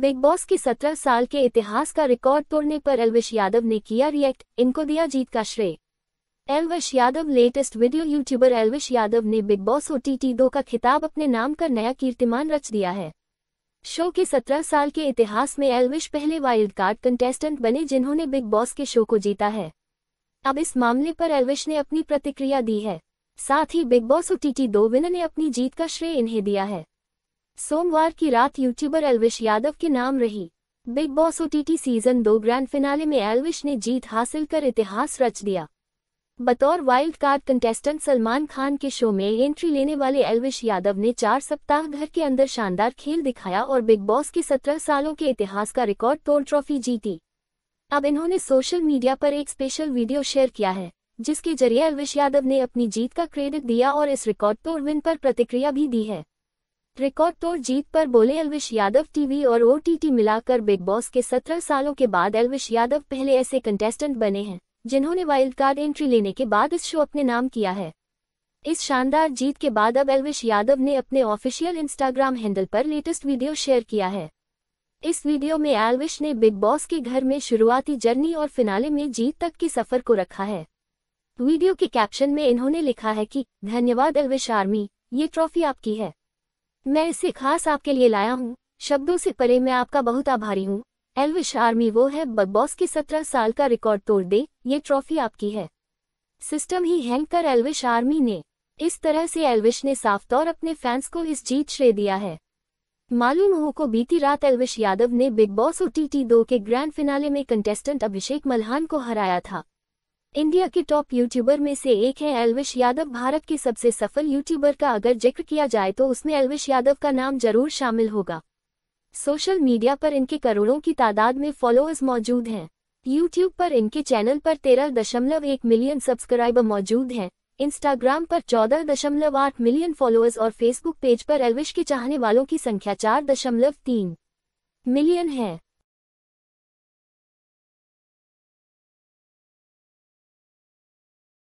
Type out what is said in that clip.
big Boss के सत्रह साल के इतिहास का रिकॉर्ड तोड़ने पर एलविश यादव ने किया रिएक्ट इनको दिया जीत का श्रेय Elvish Yadav latest video YouTuber Elvish Yadav ने बिग बॉस ओ टी दो का खिताब अपने नाम का नया कीर्तिमान रच दिया है शो के सत्रह साल के इतिहास में एलविश पहले वाइल्ड कार्ड कंटेस्टेंट बने जिन्होंने बिग बॉस के शो को जीता है अब इस मामले पर एलविश ने अपनी प्रतिक्रिया दी है साथ ही बिग बॉस ओ टी दो विनर ने अपनी जीत का श्रेय इन्हें दिया है सोमवार की रात यूट्यूबर एलविश यादव के नाम रही बिग बॉस ओटीटी सीजन दो ग्रैंड फिनाले में एलविश ने जीत हासिल कर इतिहास रच दिया बतौर wild card contestant Salman Khan के शो में एंट्री लेने वाले एलविश यादव ने चार सप्ताह घर के अंदर शानदार खेल दिखाया और बिग बॉस के सत्रह सालों के इतिहास का रिकॉर्ड तोड़ ट्रॉफी जीती अब इन्होंने सोशल मीडिया पर एक स्पेशल वीडियो शेयर किया है जिसके जरिए एलविश यादव ने अपनी जीत का क्रेडिट दिया और इस रिकॉर्ड तोड़ विन पर प्रतिक्रिया भी दी है रिकॉर्ड तोड़ जीत पर बोले अलविश यादव टीवी और ओटीटी मिलाकर बिग बॉस के सत्रह सालों के बाद अलविश यादव पहले ऐसे कंटेस्टेंट बने हैं जिन्होंने वाइल्ड कार्ड एंट्री लेने के बाद इस शो अपने नाम किया है इस शानदार जीत के बाद अब एलविश यादव ने अपने ऑफिशियल इंस्टाग्राम हैंडल पर लेटेस्ट वीडियो शेयर किया है इस वीडियो में एलविश ने बिग बॉस के घर में शुरुआती जर्नी और फिनाले में जीत तक की सफर को रखा है वीडियो के कैप्शन में इन्होंने लिखा है कि धन्यवाद एलविश आर्मी ये ट्रॉफी आपकी है मैं इसे खास आपके लिए लाया हूँ शब्दों से परे मैं आपका बहुत आभारी हूँ एलविश आर्मी वो है बग बॉस के सत्रह साल का रिकॉर्ड तोड़ दे ये ट्रॉफी आपकी है सिस्टम ही हैंग कर एलविश आर्मी ने इस तरह से एलविश ने साफ तौर अपने फैंस को इस जीत श्रेय दिया है मालूम हो को बीती रात एलविश यादव ने बिग बॉस ओ टी दो के ग्रैंड फिनाले में कंटेस्टेंट अभिषेक मल्हान को हराया था इंडिया के टॉप यूट्यूबर में से एक है एलविश यादव भारत के सबसे सफल यूट्यूबर का अगर जिक्र किया जाए तो उसमें एलविश यादव का नाम जरूर शामिल होगा सोशल मीडिया पर इनके करोड़ों की तादाद में फॉलोअर्स मौजूद हैं यूट्यूब पर इनके चैनल पर तेरह दशमलव एक मिलियन सब्सक्राइबर मौजूद हैं इंस्टाग्राम पर चौदह दशमलव आठ मिलियन फॉलोअर्स और फेसबुक पेज पर एलविश के चाहने वालों की संख्या चार दशमलव तीन मिलियन है